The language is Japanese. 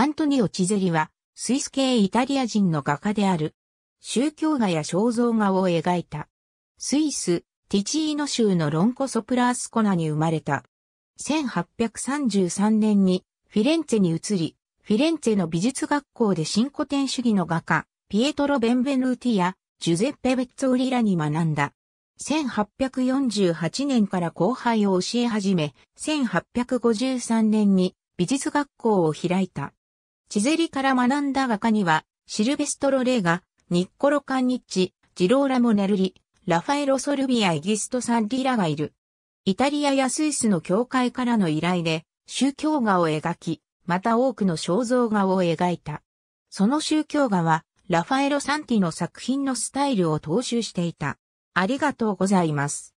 アントニオ・チゼリは、スイス系イタリア人の画家である。宗教画や肖像画を描いた。スイス、ティチーノ州のロンコソプラースコナに生まれた。1833年にフィレンツェに移り、フィレンツェの美術学校で新古典主義の画家、ピエトロ・ベンベヌーティやジュゼッペ・ベッツォーリラに学んだ。1848年から後輩を教え始め、1853年に美術学校を開いた。チゼリから学んだ画家には、シルベストロ・レーガ、ニッコロ・カンニッチ、ジローラ・モネルリ、ラファエロ・ソルビア・イギスト・サンィーラがいる。イタリアやスイスの教会からの依頼で、宗教画を描き、また多くの肖像画を描いた。その宗教画は、ラファエロ・サンティの作品のスタイルを踏襲していた。ありがとうございます。